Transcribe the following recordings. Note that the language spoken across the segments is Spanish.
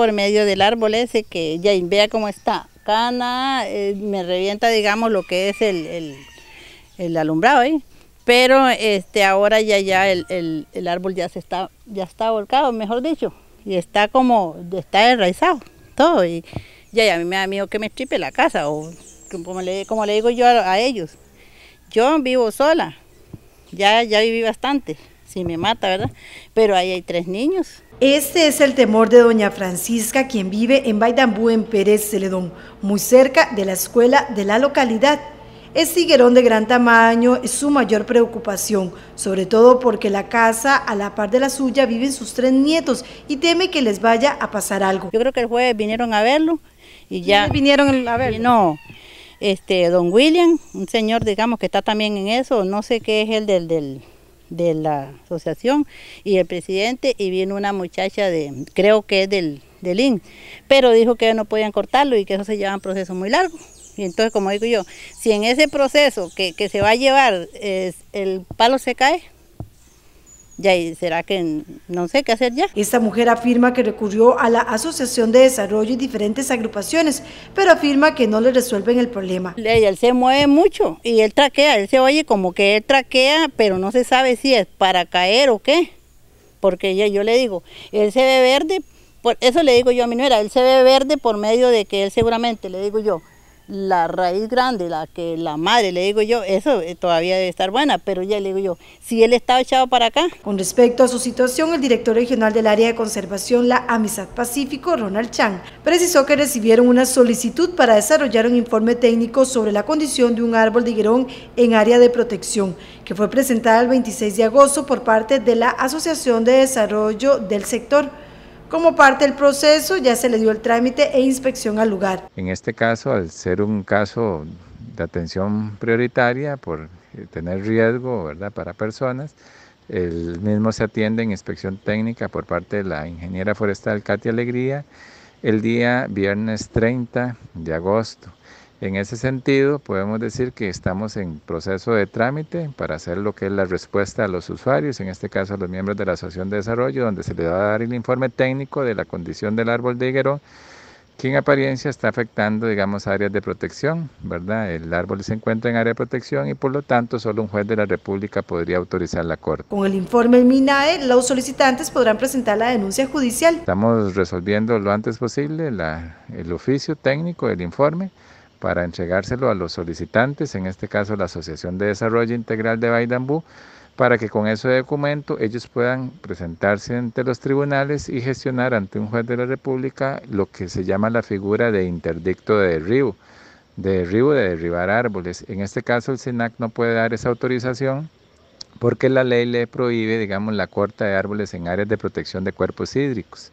por medio del árbol ese que ya vea cómo está. Cana eh, me revienta, digamos, lo que es el, alumbrado ahí. ¿eh? Pero este, ahora ya, ya el, el, árbol ya, se está, ya está volcado, mejor dicho, y está como, está enraizado todo. Y ya, ya a mí me da miedo que me estripe la casa, o como le, como le digo yo a, a ellos. Yo vivo sola, ya, ya viví bastante si me mata, ¿verdad? Pero ahí hay tres niños. Este es el temor de doña Francisca, quien vive en Baidambú, en Pérez Celedón, muy cerca de la escuela de la localidad. Es higuerón de gran tamaño es su mayor preocupación, sobre todo porque la casa, a la par de la suya, viven sus tres nietos y teme que les vaya a pasar algo. Yo creo que el jueves vinieron a verlo y ya... vinieron a verlo? No, este, don William, un señor, digamos, que está también en eso, no sé qué es el del de la asociación y el presidente y viene una muchacha de, creo que es del, del IN, pero dijo que no podían cortarlo y que eso se lleva un proceso muy largo. Y entonces, como digo yo, si en ese proceso que, que se va a llevar es, el palo se cae, ya será que no sé qué hacer ya. Esta mujer afirma que recurrió a la Asociación de Desarrollo y diferentes agrupaciones, pero afirma que no le resuelven el problema. Él se mueve mucho y él traquea, él se oye como que él traquea, pero no se sabe si es para caer o qué, porque yo le digo, él se ve verde, por eso le digo yo a mi nuera, él se ve verde por medio de que él seguramente, le digo yo, la raíz grande, la que la madre, le digo yo, eso eh, todavía debe estar buena, pero ya le digo yo, si él estaba echado para acá. Con respecto a su situación, el director regional del área de conservación, la Amistad Pacífico, Ronald Chang, precisó que recibieron una solicitud para desarrollar un informe técnico sobre la condición de un árbol de higuerón en área de protección, que fue presentada el 26 de agosto por parte de la Asociación de Desarrollo del Sector. Como parte del proceso ya se le dio el trámite e inspección al lugar. En este caso, al ser un caso de atención prioritaria por eh, tener riesgo ¿verdad? para personas, el mismo se atiende en inspección técnica por parte de la ingeniera forestal Katia Alegría el día viernes 30 de agosto en ese sentido, podemos decir que estamos en proceso de trámite para hacer lo que es la respuesta a los usuarios, en este caso a los miembros de la Asociación de Desarrollo, donde se le va a dar el informe técnico de la condición del árbol de higuero, que en apariencia está afectando, digamos, áreas de protección, ¿verdad? El árbol se encuentra en área de protección y por lo tanto solo un juez de la República podría autorizar la corte. Con el informe MINAE, los solicitantes podrán presentar la denuncia judicial. Estamos resolviendo lo antes posible el oficio técnico del informe para entregárselo a los solicitantes, en este caso la Asociación de Desarrollo Integral de Baidambú, para que con ese documento ellos puedan presentarse ante los tribunales y gestionar ante un juez de la República lo que se llama la figura de interdicto de derribo, de derribo de derribar árboles. En este caso el SENAC no puede dar esa autorización porque la ley le prohíbe, digamos, la corta de árboles en áreas de protección de cuerpos hídricos.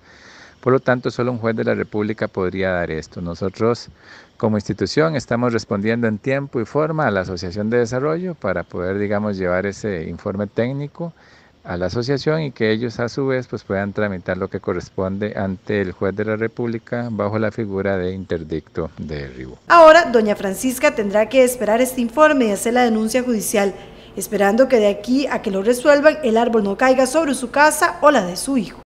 Por lo tanto, solo un juez de la República podría dar esto. Nosotros, como institución, estamos respondiendo en tiempo y forma a la Asociación de Desarrollo para poder, digamos, llevar ese informe técnico a la asociación y que ellos a su vez pues puedan tramitar lo que corresponde ante el juez de la República bajo la figura de interdicto de derribo. Ahora, doña Francisca tendrá que esperar este informe y hacer la denuncia judicial, esperando que de aquí a que lo resuelvan el árbol no caiga sobre su casa o la de su hijo.